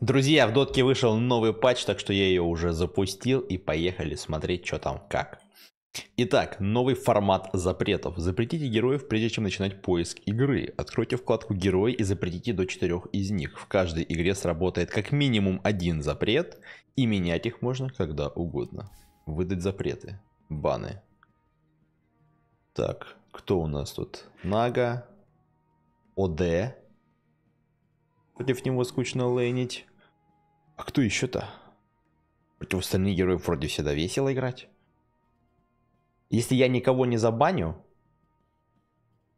Друзья, в дотке вышел новый патч, так что я ее уже запустил и поехали смотреть, что там как. Итак, новый формат запретов. Запретите героев, прежде чем начинать поиск игры. Откройте вкладку «Герои» и запретите до четырех из них. В каждой игре сработает как минимум один запрет, и менять их можно когда угодно. Выдать запреты. Баны. Так, кто у нас тут? Нага. ОД. Против него скучно лейнить. А кто еще-то? Против остальных героев вроде всегда весело играть. Если я никого не забаню,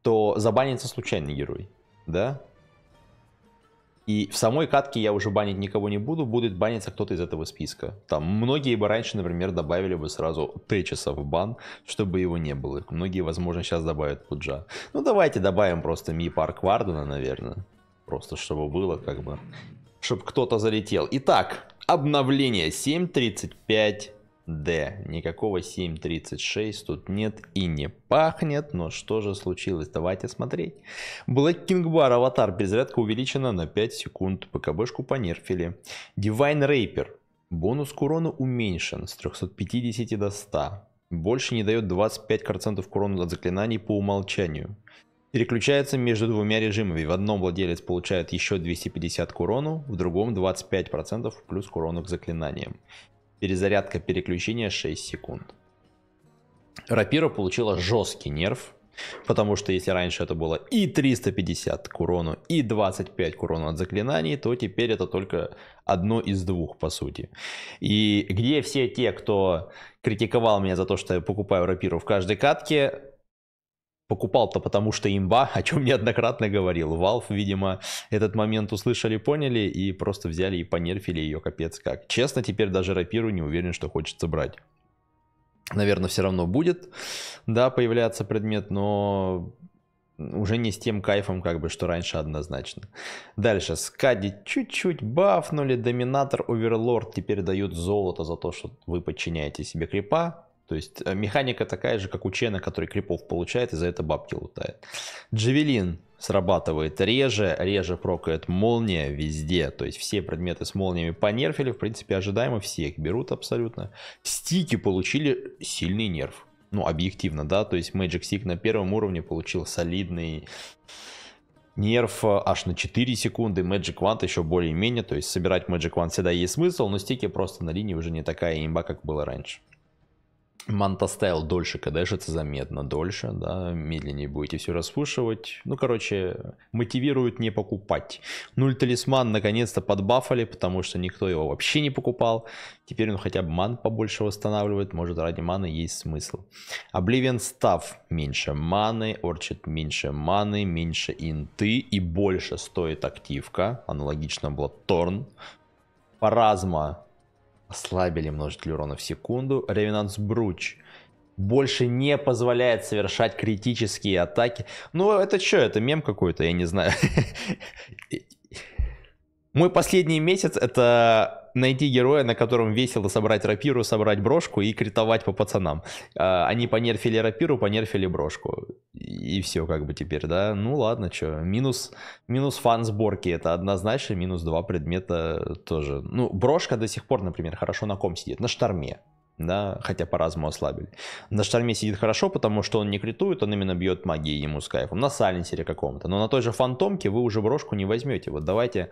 то забанится случайный герой, да? И в самой катке я уже банить никого не буду, будет баниться кто-то из этого списка. Там многие бы раньше, например, добавили бы сразу Течеса в бан, чтобы его не было. Многие, возможно, сейчас добавят Пуджа. Ну давайте добавим просто Мипа Арквардена, наверное. Просто чтобы было как бы... Чтобы кто-то залетел. Итак, обновление 7.35D. Никакого 7.36 тут нет и не пахнет. Но что же случилось? Давайте смотреть. Black King Bar аватар. Перезарядка увеличена на 5 секунд. ПКБшку понерфили. Divine Raper. Бонус к урону уменьшен с 350 до 100. Больше не дает 25% процентов урона от заклинаний по умолчанию. Переключается между двумя режимами. В одном владелец получает еще 250 к урону, в другом 25% плюс к урону к заклинаниям. Перезарядка переключения 6 секунд. Рапира получила жесткий нерв, потому что если раньше это было и 350 к урону, и 25 к урону от заклинаний, то теперь это только одно из двух, по сути. И где все те, кто критиковал меня за то, что я покупаю рапиру в каждой катке, покупал-то потому что имба, о чем неоднократно говорил. Valve, видимо, этот момент услышали, поняли и просто взяли и понерфили ее капец как. Честно, теперь даже рапиру не уверен, что хочется брать. Наверное, все равно будет, да, появляться предмет, но уже не с тем кайфом, как бы, что раньше однозначно. Дальше, Скади чуть-чуть бафнули, Доминатор, Оверлорд теперь дают золото за то, что вы подчиняете себе крипа, то есть э, механика такая же, как у Чена, который крипов получает и за это бабки лутает. Джавелин срабатывает реже, реже прокает молния везде. То есть все предметы с молниями понерфили, в принципе, ожидаемо, все их берут абсолютно. Стики получили сильный нерв. Ну, объективно, да, то есть Magic Stick на первом уровне получил солидный нерв э, аж на 4 секунды, Magic Wand еще более-менее, то есть собирать Magic Wand всегда есть смысл, но стики просто на линии уже не такая имба, как было раньше. Мантастайл дольше кдэшится, заметно дольше, да, медленнее будете все распушивать. Ну, короче, мотивирует не покупать. Нуль талисман наконец-то подбафали, потому что никто его вообще не покупал. Теперь он хотя бы ман побольше восстанавливает, может ради маны есть смысл. Обливиан став меньше маны, орчит меньше маны, меньше инты и больше стоит активка. Аналогично была Торн. Паразма ослабили множитель урона в секунду. Ревенанс Бруч больше не позволяет совершать критические атаки. Ну, это что, это мем какой-то, я не знаю. Мой последний месяц это найти героя, на котором весело собрать рапиру, собрать брошку и критовать по пацанам. Они а, а понерфили рапиру, понерфили брошку. И все как бы теперь, да? Ну ладно, что. Минус, минус фан сборки, это однозначно, минус два предмета тоже. Ну, брошка до сих пор, например, хорошо на ком сидит? На шторме да, хотя по-разному ослабили. На шторме сидит хорошо, потому что он не критует, он именно бьет магией ему с кайфом, на сайленсере каком-то, но на той же фантомке вы уже брошку не возьмете, вот давайте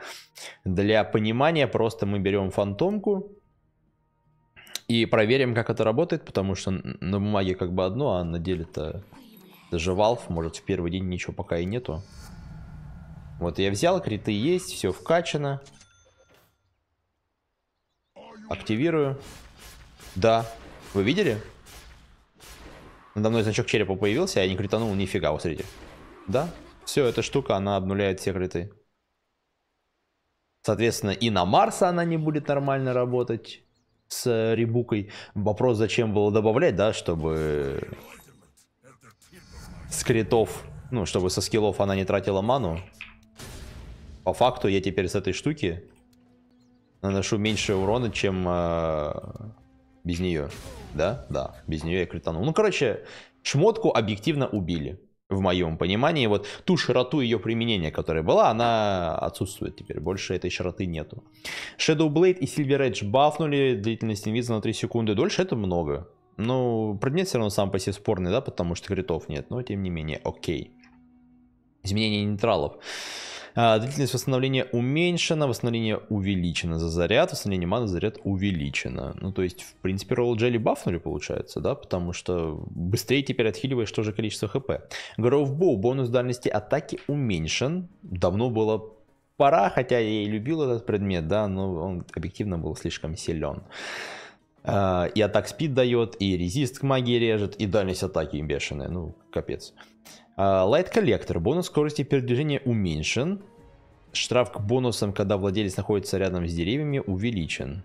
для понимания просто мы берем фантомку и проверим, как это работает, потому что на бумаге как бы одно, а на деле-то даже Valve, может, в первый день ничего пока и нету. Вот я взял, криты есть, все вкачано. Активирую. Да. Вы видели? Надо мной значок черепа появился, а я не кританул нифига, вот смотрите. Да? Все, эта штука, она обнуляет все криты. Соответственно, и на Марса она не будет нормально работать с э, ребукой. Вопрос, зачем было добавлять, да, чтобы с критов, ну, чтобы со скиллов она не тратила ману. По факту я теперь с этой штуки наношу меньше урона, чем э, без нее. Да? Да. Без нее я кританул. Ну, короче, шмотку объективно убили. В моем понимании. Вот ту широту ее применения, которая была, она отсутствует теперь. Больше этой широты нету. Shadow Blade и Silver Edge бафнули длительность инвиза на 3 секунды. Дольше это много. Ну, предмет все равно сам по себе спорный, да, потому что критов нет. Но, тем не менее, окей. Изменение нейтралов. А, длительность восстановления уменьшена, восстановление увеличено за заряд, восстановление маны за заряд увеличено. Ну, то есть, в принципе, Roll Jelly бафнули, получается, да, потому что быстрее теперь отхиливаешь тоже количество хп. Гроув боу бонус дальности атаки уменьшен. Давно было пора, хотя я и любил этот предмет, да, но он объективно был слишком силен. Э, и атак спид дает, и резист к магии режет, и дальность атаки бешеная. Ну, капец. Э, light Collector. Бонус скорости передвижения уменьшен. Штраф к бонусам, когда владелец находится рядом с деревьями, увеличен.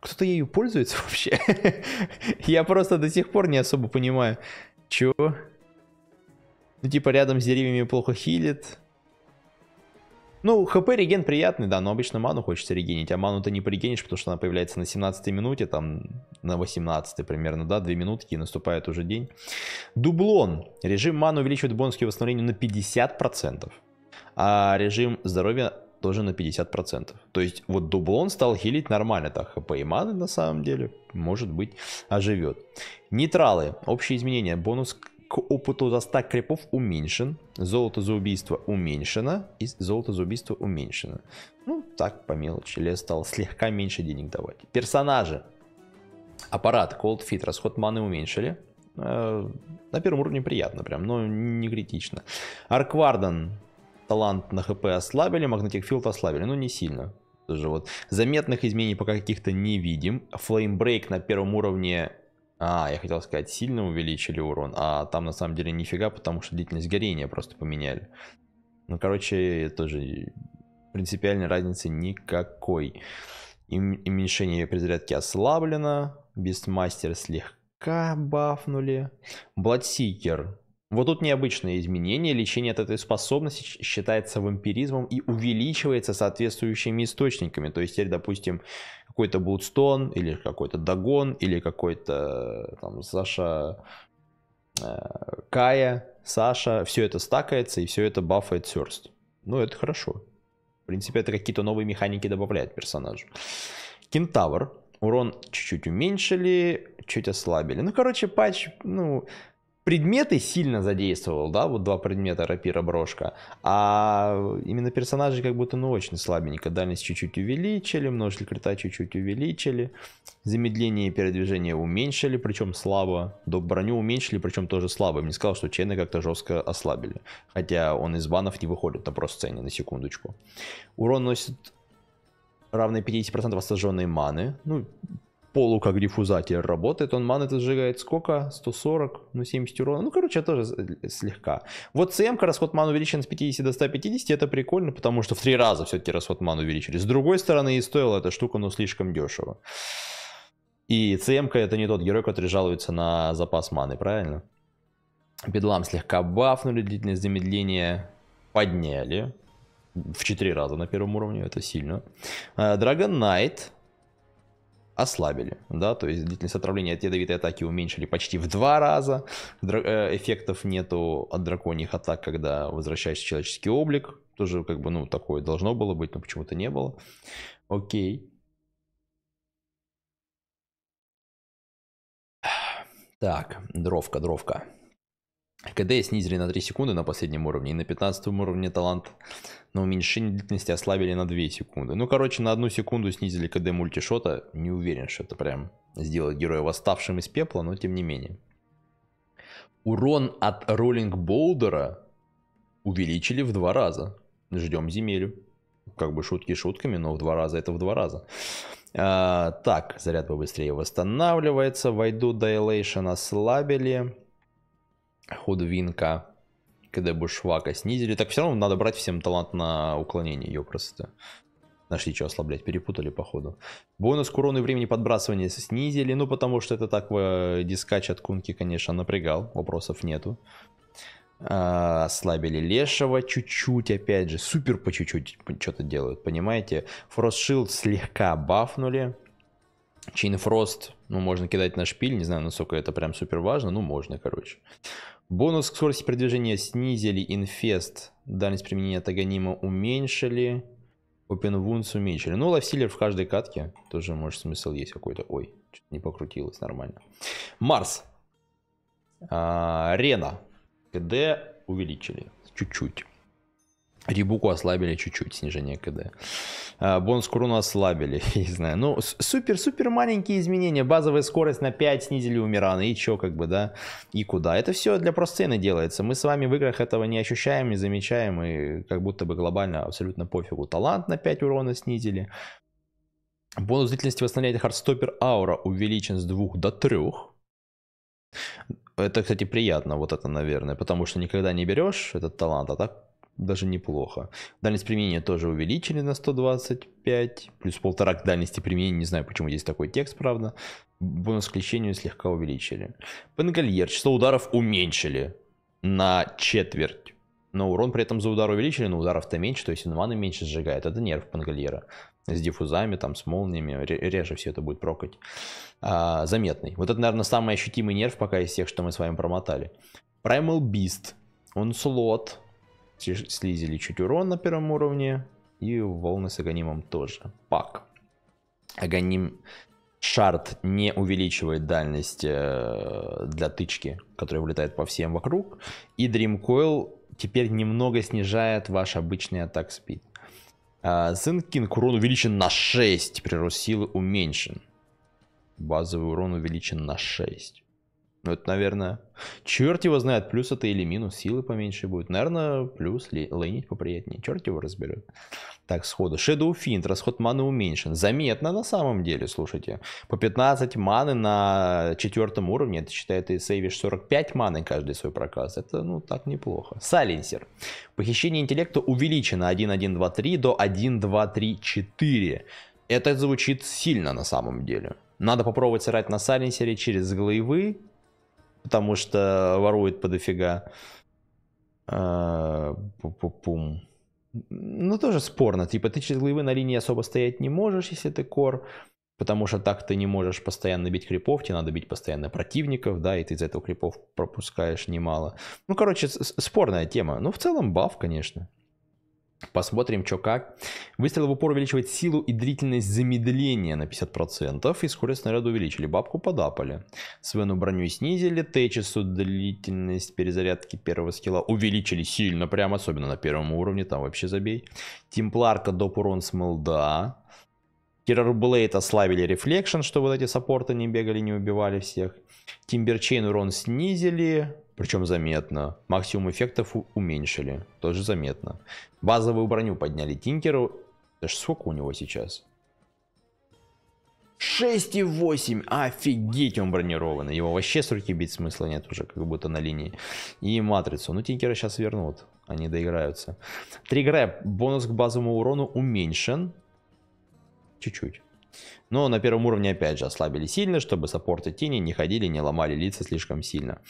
Кто-то ею пользуется вообще? Я просто до сих пор не особо понимаю. чё. Ну, типа, рядом с деревьями плохо хилит. Ну, хп реген приятный, да, но обычно ману хочется регенить, а ману ты не пригенишь, потому что она появляется на 17 минуте, там, на 18 примерно, да, 2 минутки, и наступает уже день. Дублон. Режим ману увеличивает бонуски восстановления на 50%, а режим здоровья тоже на 50%. То есть вот дублон стал хилить нормально так. ХП и маны на самом деле, может быть, оживет. Нейтралы. Общие изменения. Бонус к опыту за 100 крипов уменьшен. Золото за убийство уменьшено. И золото за убийство уменьшено. Ну, так, по мелочи. Лес стал слегка меньше денег давать. Персонажи. Аппарат, Cold Fit, расход маны уменьшили. Э, на первом уровне приятно прям, но не критично. Арквардан, талант на ХП ослабили, Магнетик Филд ослабили, но не сильно. Даже вот заметных изменений пока каких-то не видим. Флеймбрейк на первом уровне а, я хотел сказать, сильно увеличили урон, а там на самом деле нифига, потому что длительность горения просто поменяли. Ну, короче, тоже принципиальной разницы никакой. И уменьшение при зарядке ослаблено, Бестмастер слегка бафнули. Бладсикер. Вот тут необычное изменение. Лечение от этой способности считается вампиризмом и увеличивается соответствующими источниками. То есть теперь, допустим, какой-то Блудстон, или какой-то Дагон, или какой-то э, там Саша э, Кая, Саша, все это стакается и все это бафает Сёрст. Ну, это хорошо. В принципе, это какие-то новые механики добавляют персонажу. Кентавр. Урон чуть-чуть уменьшили, чуть ослабили. Ну, короче, патч, ну, предметы сильно задействовал, да, вот два предмета, рапира, брошка, а именно персонажи как будто, ну, очень слабенько, дальность чуть-чуть увеличили, множитель крита чуть-чуть увеличили, замедление передвижения уменьшили, причем слабо, до броню уменьшили, причем тоже слабо, мне сказал, что Чейна как-то жестко ослабили, хотя он из банов не выходит на просцене, на секундочку. Урон носит равный 50% осаженной маны, ну, полу как диффузатор работает, он маны сжигает сколько? 140, ну 70 урона, ну короче, тоже э, слегка. Вот цм расход ман увеличен с 50 до 150, это прикольно, потому что в три раза все-таки расход ман увеличили. С другой стороны и стоила эта штука, но ну, слишком дешево. И цм это не тот герой, который жалуется на запас маны, правильно? Бедлам слегка бафнули, длительность замедления подняли в 4 раза на первом уровне, это сильно. Э, Dragon Найт ослабили, да, то есть длительность отравления от ядовитой атаки уменьшили почти в два раза, Дра- э, эффектов нету от драконьих атак, когда возвращаешься в человеческий облик, тоже как бы, ну, такое должно было быть, но почему-то не было. Окей. Так, дровка, дровка. КД снизили на 3 секунды на последнем уровне и на 15 уровне талант на уменьшение длительности ослабили на 2 секунды. Ну, короче, на 1 секунду снизили КД мультишота. Не уверен, что это прям сделает героя восставшим из пепла, но тем не менее. Урон от роллинг болдера увеличили в два раза. Ждем земелю. Как бы шутки шутками, но в два раза это в два раза. А, так, заряд побыстрее восстанавливается. Войду Dilation ослабили. Худвинка, КД Бушвака снизили. Так все равно надо брать всем талант на уклонение, ее просто. Нашли что ослаблять, перепутали походу. Бонус к урону и времени подбрасывания снизили, ну потому что это так в э, дискач от Кунки, конечно, напрягал, вопросов нету. А, ослабили Лешего чуть-чуть, опять же, супер по чуть-чуть что-то делают, понимаете? Фростшилд слегка бафнули. Чинфрост, ну можно кидать на шпиль, не знаю, насколько это прям супер важно, ну можно, короче. Бонус к скорости продвижения снизили, инфест, дальность применения тагонима уменьшили, open wounds уменьшили. Ну, лайфсилер в каждой катке, тоже, может, смысл есть какой-то. Ой, не покрутилось, нормально. Марс. А, Рена. КД увеличили чуть-чуть. Рибуку ослабили чуть-чуть, снижение КД. А, Бонус Куруну ослабили, не знаю. Ну, супер-супер маленькие изменения. Базовая скорость на 5 снизили у Мирана. И чё, как бы, да? И куда? Это все для просцены делается. Мы с вами в играх этого не ощущаем, не замечаем. И как будто бы глобально абсолютно пофигу. Талант на 5 урона снизили. Бонус длительности восстановления хардстопер аура увеличен с 2 до 3. Это, кстати, приятно, вот это, наверное, потому что никогда не берешь этот талант, а так даже неплохо. Дальность применения тоже увеличили на 125, плюс полтора к дальности применения, не знаю, почему здесь такой текст, правда. Бонус к лечению слегка увеличили. Пенгольер, число ударов уменьшили на четверть. Но урон при этом за удар увеличили, но ударов-то меньше, то есть он маны меньше сжигает. Это нерв Пангольера. С диффузами, там, с молниями, реже все это будет прокать. А, заметный. Вот это, наверное, самый ощутимый нерв пока из всех, что мы с вами промотали. Primal Beast. Он слот, Слизили чуть урон на первом уровне. И волны с Аганимом тоже. Пак. Аганим Шарт не увеличивает дальность э, для тычки, которая вылетает по всем вокруг. И Дримкоил теперь немного снижает ваш обычный атак спид. Зенкинг а, урон увеличен на 6, прирост силы уменьшен. Базовый урон увеличен на 6. Ну, это, наверное, черт его знает, плюс это или минус, силы поменьше будет. Наверное, плюс лейнить поприятнее, черт его разберет. Так, сходу. Shadow Fiend, расход маны уменьшен. Заметно на самом деле, слушайте. По 15 маны на четвертом уровне, это считай, ты сейвишь 45 маны каждый свой проказ. Это, ну, так неплохо. Саленсер. Похищение интеллекта увеличено 1.1.2.3 до 1.2.3.4. Это звучит сильно на самом деле. Надо попробовать сыграть на Сайленсере через главы потому что ворует по дофига. А, пум Ну, тоже спорно. Типа, ты через главы на линии особо стоять не можешь, если ты кор. Потому что так ты не можешь постоянно бить крипов, тебе надо бить постоянно противников, да, и ты из этого крипов пропускаешь немало. Ну, короче, спорная тема. Ну, в целом баф, конечно. Посмотрим, что как. Выстрел в упор увеличивает силу и длительность замедления на 50%. И скорость снаряда увеличили. Бабку подапали. Свену броню снизили. Тейчесу длительность перезарядки первого скилла увеличили сильно. Прям особенно на первом уровне. Там вообще забей. Темпларка доп урон смыл. Да. Террорблейд ослабили рефлекшн, чтобы вот эти саппорты не бегали, не убивали всех. Тимберчейн урон снизили причем заметно. Максимум эффектов уменьшили, тоже заметно. Базовую броню подняли Тинкеру. Даже сколько у него сейчас? 6,8. Офигеть, он бронированный. Его вообще с руки бить смысла нет уже, как будто на линии. И матрицу. Ну, Тинкера сейчас вернут. Они доиграются. Три Тригрэп. Бонус к базовому урону уменьшен. Чуть-чуть. Но на первом уровне опять же ослабили сильно, чтобы саппорты тени не ходили, не ломали лица слишком сильно.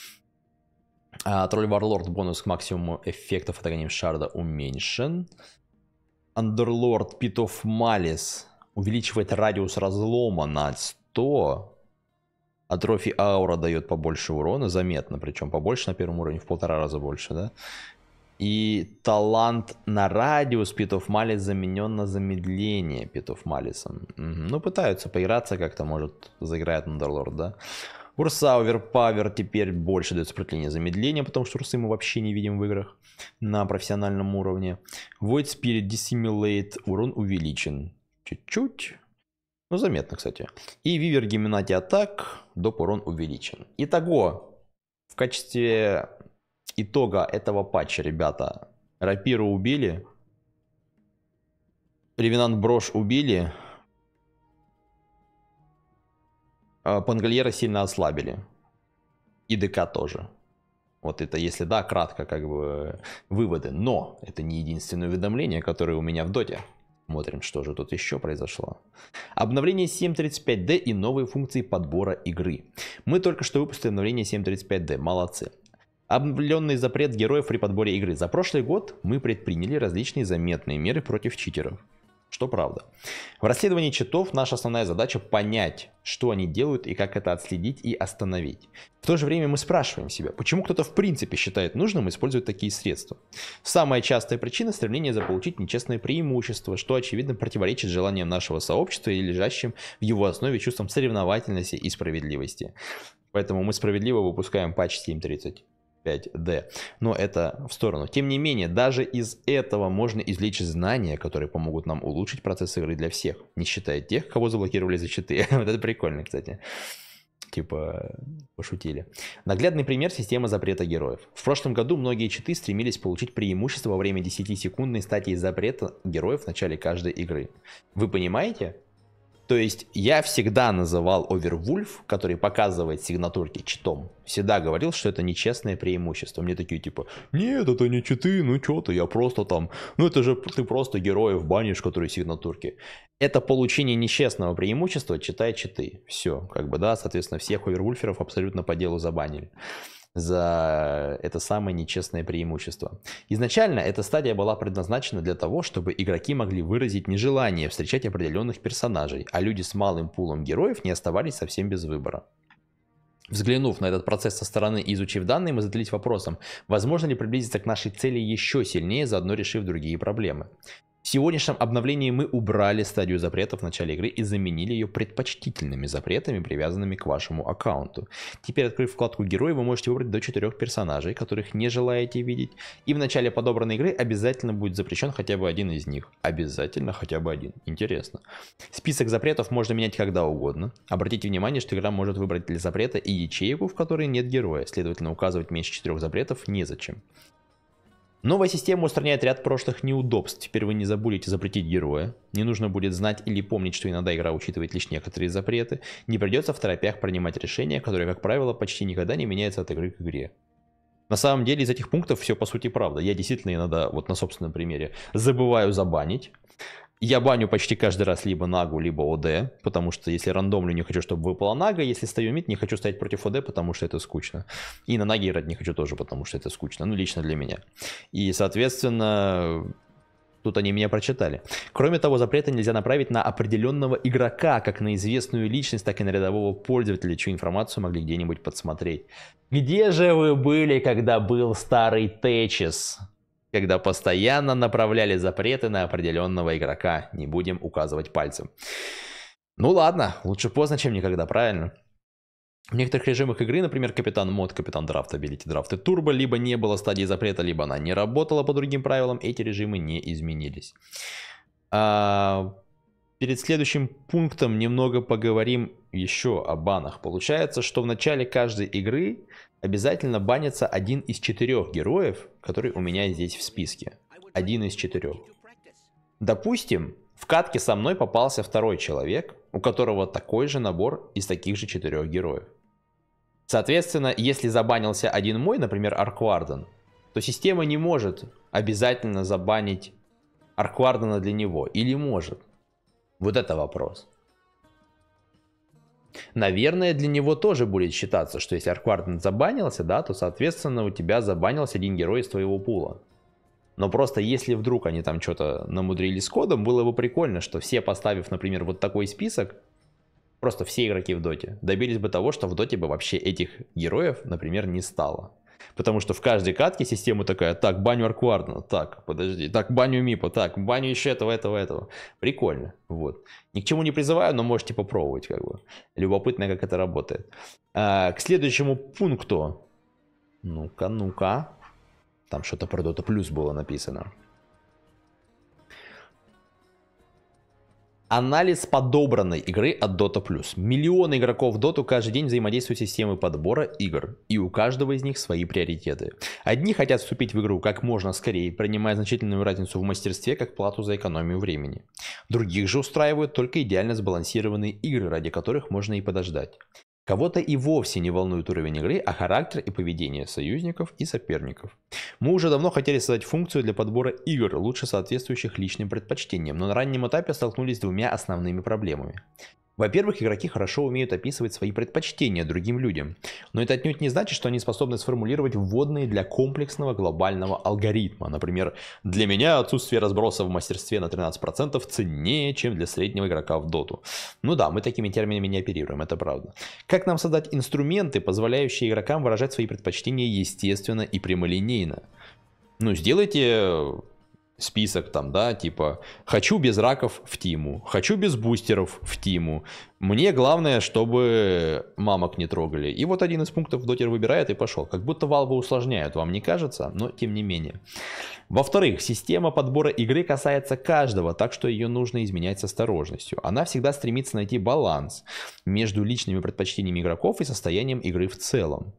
А, тролль Варлорд бонус к максимуму эффектов отогоним шарда уменьшен. Андерлорд Pit of Malice увеличивает радиус разлома на 100. А трофи аура дает побольше урона, заметно, причем побольше на первом уровне, в полтора раза больше, да? И талант на радиус Питов Малис заменен на замедление Питов Малисом. Ну, пытаются поиграться как-то, может, заиграет Андерлорд, да? Урса Оверпавер теперь больше дает сопротивление замедления, потому что Урсы мы вообще не видим в играх на профессиональном уровне. Void Spirit Dissimulate урон увеличен чуть-чуть. Ну, заметно, кстати. И Вивер Гиминати Атак, доп. урон увеличен. Итого, в качестве итога этого патча, ребята, Рапиру убили, Ревенант Брош убили, А, Пангольера сильно ослабили. И ДК тоже. Вот это, если да, кратко как бы э, выводы. Но это не единственное уведомление, которое у меня в доте. Смотрим, что же тут еще произошло. Обновление 7.35D и новые функции подбора игры. Мы только что выпустили обновление 7.35D, молодцы. Обновленный запрет героев при подборе игры. За прошлый год мы предприняли различные заметные меры против читеров что правда. В расследовании читов наша основная задача понять, что они делают и как это отследить и остановить. В то же время мы спрашиваем себя, почему кто-то в принципе считает нужным использовать такие средства. Самая частая причина – стремление заполучить нечестное преимущество, что очевидно противоречит желаниям нашего сообщества и лежащим в его основе чувствам соревновательности и справедливости. Поэтому мы справедливо выпускаем патч 7.30. 5D. Но это в сторону. Тем не менее, даже из этого можно извлечь знания, которые помогут нам улучшить процесс игры для всех, не считая тех, кого заблокировали за читы. вот это прикольно, кстати типа пошутили. Наглядный пример системы запрета героев. В прошлом году многие читы стремились получить преимущество во время 10-секундной статьи запрета героев в начале каждой игры. Вы понимаете, то есть я всегда называл Овервульф, который показывает сигнатурки читом, всегда говорил, что это нечестное преимущество. Мне такие типа, нет, это не читы, ну что ты, я просто там, ну это же ты просто в банишь, который сигнатурки. Это получение нечестного преимущества, читая читы. Все, как бы, да, соответственно, всех овервульферов абсолютно по делу забанили за это самое нечестное преимущество. Изначально эта стадия была предназначена для того, чтобы игроки могли выразить нежелание встречать определенных персонажей, а люди с малым пулом героев не оставались совсем без выбора. Взглянув на этот процесс со стороны и изучив данные, мы задались вопросом, возможно ли приблизиться к нашей цели еще сильнее, заодно решив другие проблемы. В сегодняшнем обновлении мы убрали стадию запретов в начале игры и заменили ее предпочтительными запретами, привязанными к вашему аккаунту. Теперь, открыв вкладку «Герой», вы можете выбрать до 4 персонажей, которых не желаете видеть, и в начале подобранной игры обязательно будет запрещен хотя бы один из них. Обязательно хотя бы один. Интересно. Список запретов можно менять когда угодно. Обратите внимание, что игра может выбрать для запрета и ячейку, в которой нет героя, следовательно указывать меньше 4 запретов незачем. Новая система устраняет ряд прошлых неудобств. Теперь вы не забудете запретить героя. Не нужно будет знать или помнить, что иногда игра учитывает лишь некоторые запреты. Не придется в торопях принимать решения, которые, как правило, почти никогда не меняются от игры к игре. На самом деле из этих пунктов все по сути правда. Я действительно иногда, вот на собственном примере, забываю забанить. Я баню почти каждый раз либо Нагу, либо ОД, потому что если рандомлю, не хочу, чтобы выпала Нага. Если стою мид, не хочу стоять против ОД, потому что это скучно. И на Наге играть не хочу тоже, потому что это скучно. Ну, лично для меня. И, соответственно, Тут они меня прочитали. Кроме того, запрета нельзя направить на определенного игрока, как на известную личность, так и на рядового пользователя, чью информацию могли где-нибудь подсмотреть. Где же вы были, когда был старый Течис? когда постоянно направляли запреты на определенного игрока. Не будем указывать пальцем. Ну ладно, лучше поздно, чем никогда, правильно? В некоторых режимах игры, например, капитан мод, капитан драфт, ability драфты турбо, либо не было стадии запрета, либо она не работала по другим правилам, эти режимы не изменились. А, перед следующим пунктом немного поговорим еще о банах. Получается, что в начале каждой игры обязательно банится один из четырех героев, который у меня здесь в списке. Один из четырех. Допустим, в катке со мной попался второй человек, у которого такой же набор из таких же четырех героев. Соответственно, если забанился один мой, например, Аркварден, то система не может обязательно забанить Арквардена для него. Или может? Вот это вопрос. Наверное, для него тоже будет считаться, что если Аркварден забанился, да, то, соответственно, у тебя забанился один герой из твоего пула. Но просто если вдруг они там что-то намудрили с кодом, было бы прикольно, что все поставив, например, вот такой список, просто все игроки в доте, добились бы того, что в доте бы вообще этих героев, например, не стало. Потому что в каждой катке система такая, так, баню Аркварна, так, подожди, так, баню Мипа, так, баню еще этого, этого, этого. Прикольно, вот. Ни к чему не призываю, но можете попробовать, как бы. Любопытно, как это работает. А, к следующему пункту. Ну-ка, ну-ка. Там что-то про Dota Plus было написано. Анализ подобранной игры от Dota+. Миллионы игроков в Dota каждый день взаимодействуют с системой подбора игр, и у каждого из них свои приоритеты. Одни хотят вступить в игру как можно скорее, принимая значительную разницу в мастерстве как плату за экономию времени. Других же устраивают только идеально сбалансированные игры, ради которых можно и подождать. Кого-то и вовсе не волнует уровень игры, а характер и поведение союзников и соперников. Мы уже давно хотели создать функцию для подбора игр, лучше соответствующих личным предпочтениям, но на раннем этапе столкнулись с двумя основными проблемами. Во-первых, игроки хорошо умеют описывать свои предпочтения другим людям, но это отнюдь не значит, что они способны сформулировать вводные для комплексного глобального алгоритма. Например, для меня отсутствие разброса в мастерстве на 13% ценнее, чем для среднего игрока в доту. Ну да, мы такими терминами не оперируем, это правда. Как нам создать инструменты, позволяющие игрокам выражать свои предпочтения естественно и прямолинейно? Ну, сделайте список там, да, типа «хочу без раков в Тиму», «хочу без бустеров в Тиму», «мне главное, чтобы мамок не трогали». И вот один из пунктов дотер выбирает и пошел. Как будто валвы усложняют, вам не кажется? Но тем не менее. Во-вторых, система подбора игры касается каждого, так что ее нужно изменять с осторожностью. Она всегда стремится найти баланс между личными предпочтениями игроков и состоянием игры в целом.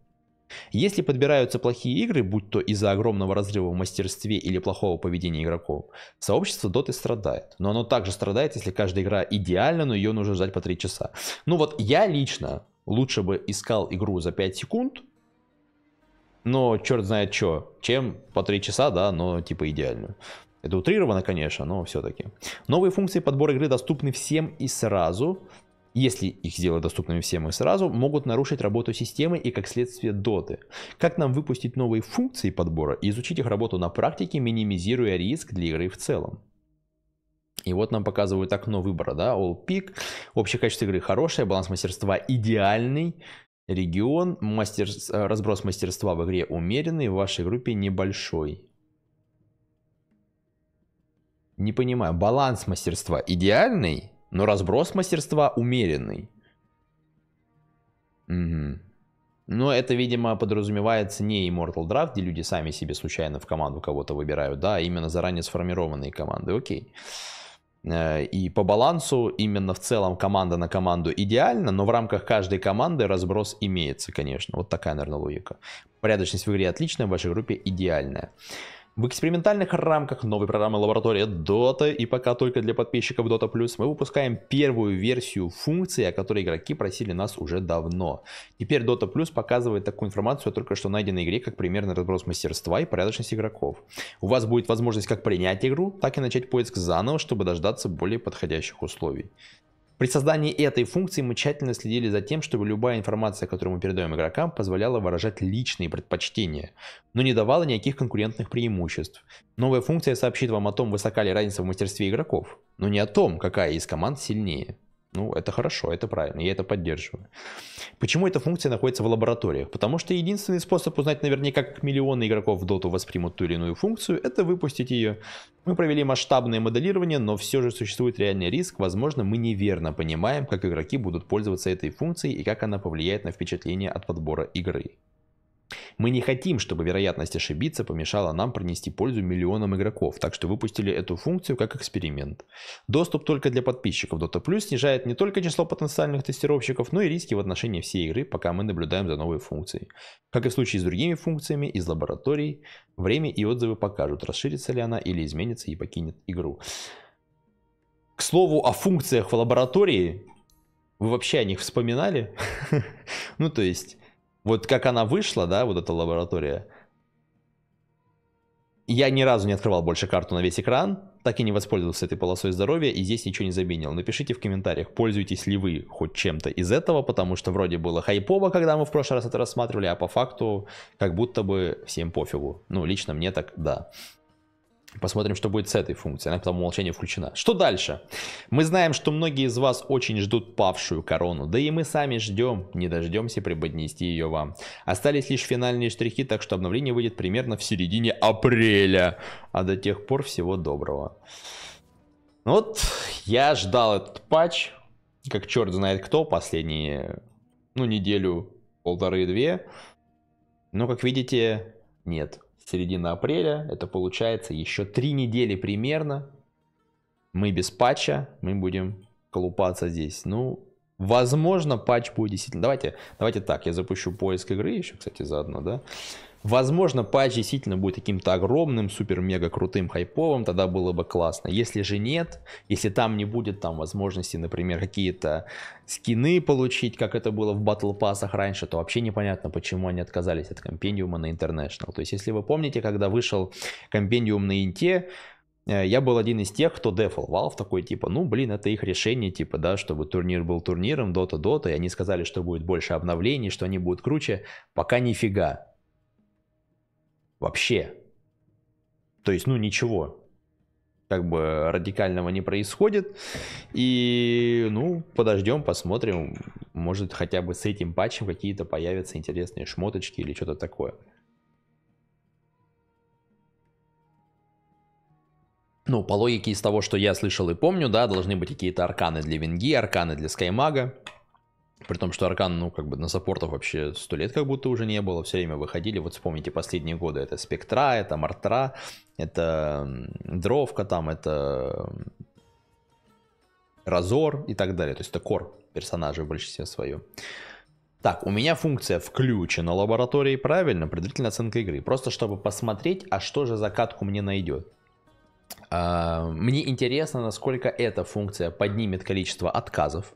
Если подбираются плохие игры, будь то из-за огромного разрыва в мастерстве или плохого поведения игроков, сообщество Доты страдает. Но оно также страдает, если каждая игра идеальна, но ее нужно ждать по 3 часа. Ну вот я лично лучше бы искал игру за 5 секунд, но черт знает что, чем по 3 часа, да, но типа идеальную. Это утрировано, конечно, но все-таки. Новые функции подбора игры доступны всем и сразу если их сделать доступными всем и сразу, могут нарушить работу системы и как следствие доты. Как нам выпустить новые функции подбора и изучить их работу на практике, минимизируя риск для игры в целом? И вот нам показывают окно выбора, да, all pick, общее качество игры хорошее, баланс мастерства идеальный, регион, мастер, разброс мастерства в игре умеренный, в вашей группе небольшой. Не понимаю, баланс мастерства идеальный? Но разброс мастерства умеренный. Угу. Но это, видимо, подразумевается не Immortal Draft, где люди сами себе случайно в команду кого-то выбирают, да, а именно заранее сформированные команды, окей. Э, и по балансу именно в целом команда на команду идеально, но в рамках каждой команды разброс имеется, конечно. Вот такая, наверное, логика. Порядочность в игре отличная, в вашей группе идеальная. В экспериментальных рамках новой программы лаборатория Dota и пока только для подписчиков Dota Plus мы выпускаем первую версию функции, о которой игроки просили нас уже давно. Теперь Dota Plus показывает такую информацию о только что найденной игре, как примерный разброс мастерства и порядочность игроков. У вас будет возможность как принять игру, так и начать поиск заново, чтобы дождаться более подходящих условий. При создании этой функции мы тщательно следили за тем, чтобы любая информация, которую мы передаем игрокам, позволяла выражать личные предпочтения, но не давала никаких конкурентных преимуществ. Новая функция сообщит вам о том, высока ли разница в мастерстве игроков, но не о том, какая из команд сильнее. Ну, это хорошо, это правильно, я это поддерживаю. Почему эта функция находится в лабораториях? Потому что единственный способ узнать наверняка, как миллионы игроков в Dota воспримут ту или иную функцию, это выпустить ее. Мы провели масштабное моделирование, но все же существует реальный риск. Возможно, мы неверно понимаем, как игроки будут пользоваться этой функцией и как она повлияет на впечатление от подбора игры. Мы не хотим, чтобы вероятность ошибиться помешала нам принести пользу миллионам игроков, так что выпустили эту функцию как эксперимент. Доступ только для подписчиков Dota Plus снижает не только число потенциальных тестировщиков, но и риски в отношении всей игры, пока мы наблюдаем за новой функцией. Как и в случае с другими функциями из лабораторий, время и отзывы покажут, расширится ли она или изменится и покинет игру. К слову о функциях в лаборатории, вы вообще о них вспоминали? ну, то есть, вот как она вышла, да, вот эта лаборатория, я ни разу не открывал больше карту на весь экран, так и не воспользовался этой полосой здоровья и здесь ничего не заменил. Напишите в комментариях, пользуетесь ли вы хоть чем-то из этого, потому что вроде было хайпово, когда мы в прошлый раз это рассматривали, а по факту как будто бы всем пофигу. Ну, лично мне так да. Посмотрим, что будет с этой функцией. Она по умолчанию включена. Что дальше? Мы знаем, что многие из вас очень ждут павшую корону. Да и мы сами ждем. Не дождемся преподнести ее вам. Остались лишь финальные штрихи, так что обновление выйдет примерно в середине апреля. А до тех пор всего доброго. Ну вот, я ждал этот патч. Как черт знает кто, последние, ну, неделю, полторы-две. Но, как видите, нет середина апреля, это получается еще три недели примерно. Мы без патча, мы будем колупаться здесь. Ну, возможно, патч будет действительно... Давайте, давайте так, я запущу поиск игры еще, кстати, заодно, да? Возможно, патч действительно будет каким-то огромным, супер-мега крутым, хайповым, тогда было бы классно. Если же нет, если там не будет там возможности, например, какие-то скины получить, как это было в батл пассах раньше, то вообще непонятно, почему они отказались от компендиума на International. То есть, если вы помните, когда вышел компендиум на Инте, э, я был один из тех, кто дефал Valve, такой типа, ну блин, это их решение, типа, да, чтобы турнир был турниром, дота-дота, и они сказали, что будет больше обновлений, что они будут круче, пока нифига. Вообще. То есть, ну, ничего. Как бы радикального не происходит. И, ну, подождем, посмотрим. Может, хотя бы с этим патчем какие-то появятся интересные шмоточки или что-то такое. ну, по логике из того, что я слышал и помню, да, должны быть какие-то арканы для Винги, арканы для Скаймага. При том, что Аркан, ну, как бы на саппортов вообще сто лет как будто уже не было, все время выходили, вот вспомните последние годы, это Спектра, это Мартра, это Дровка там, это Разор и так далее, то есть это кор персонажей в большинстве своем. Так, у меня функция включена лаборатории, правильно, предварительная оценка игры, просто чтобы посмотреть, а что же закатку мне найдет. А, мне интересно, насколько эта функция поднимет количество отказов,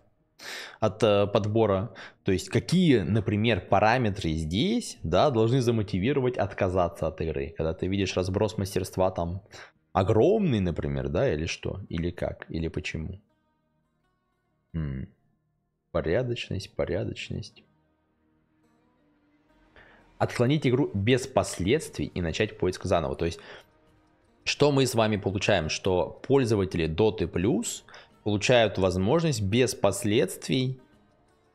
от э, подбора. То есть какие, например, параметры здесь да, должны замотивировать отказаться от игры. Когда ты видишь разброс мастерства там огромный, например, да, или что, или как, или почему. М -м. Порядочность, порядочность. Отклонить игру без последствий и начать поиск заново. То есть что мы с вами получаем? Что пользователи Dota Plus получают возможность без последствий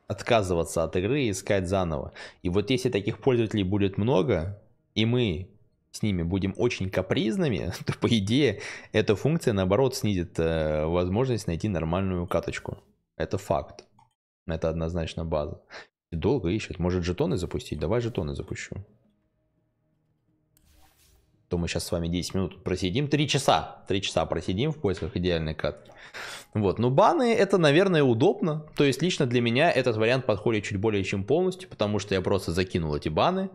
отказываться от игры и искать заново. И вот если таких пользователей будет много, и мы с ними будем очень капризными, то по идее эта функция наоборот снизит э, возможность найти нормальную каточку. Это факт. Это однозначно база. Долго ищет. Может жетоны запустить? Давай жетоны запущу то мы сейчас с вами 10 минут просидим, 3 часа, 3 часа просидим в поисках идеальной катки. Вот, но баны это, наверное, удобно, то есть лично для меня этот вариант подходит чуть более чем полностью, потому что я просто закинул эти баны,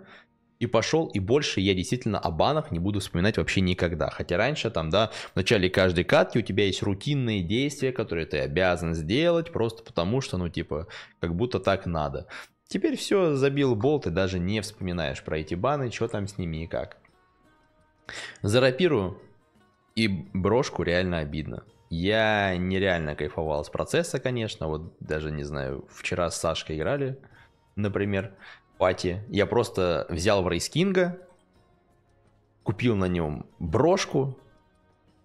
и пошел, и больше я действительно о банах не буду вспоминать вообще никогда. Хотя раньше там, да, в начале каждой катки у тебя есть рутинные действия, которые ты обязан сделать, просто потому что, ну, типа, как будто так надо. Теперь все, забил болт, и даже не вспоминаешь про эти баны, что там с ними и как. За рапиру и брошку реально обидно. Я нереально кайфовал с процесса, конечно. Вот даже, не знаю, вчера с Сашкой играли, например, пати. Я просто взял в Рейскинга, купил на нем брошку,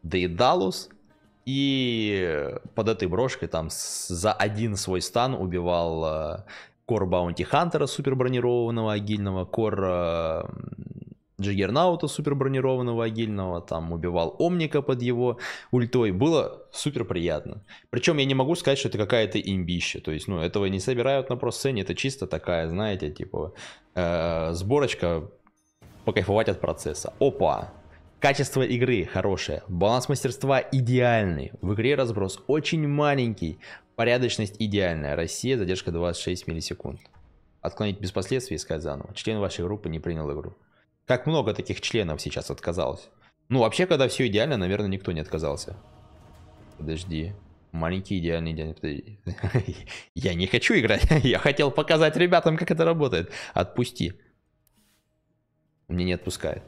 Дейдалус, и под этой брошкой там за один свой стан убивал кор Баунти Хантера супер бронированного агильного, кор Джиггернаута супер бронированного агильного, там убивал Омника под его ультой. Было супер приятно. Причем я не могу сказать, что это какая-то имбища. То есть, ну, этого не собирают на просцене. Это чисто такая, знаете, типа э, сборочка покайфовать от процесса. Опа! Качество игры хорошее, баланс мастерства идеальный, в игре разброс очень маленький, порядочность идеальная, Россия задержка 26 миллисекунд. Отклонить без последствий, сказать заново. Член вашей группы не принял игру. Как много таких членов сейчас отказалось. Ну, вообще, когда все идеально, наверное, никто не отказался. Подожди. Маленький идеальный идеальный. Я не хочу играть. Я хотел показать ребятам, как это работает. Отпусти. Мне не отпускает.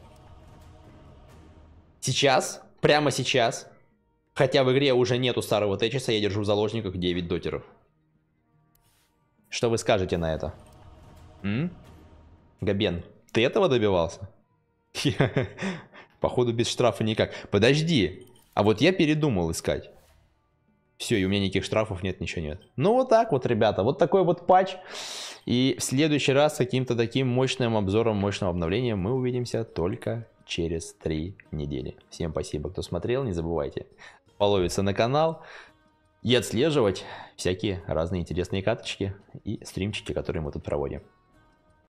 Сейчас, прямо сейчас, хотя в игре уже нету старого Течеса, я держу в заложниках 9 дотеров. Что вы скажете на это? М? Габен. Ты этого добивался? Походу без штрафа никак. Подожди, а вот я передумал искать. Все, и у меня никаких штрафов нет, ничего нет. Ну вот так вот, ребята, вот такой вот патч. И в следующий раз с каким-то таким мощным обзором, мощным обновлением мы увидимся только через три недели. Всем спасибо, кто смотрел, не забывайте половиться на канал и отслеживать всякие разные интересные каточки и стримчики, которые мы тут проводим.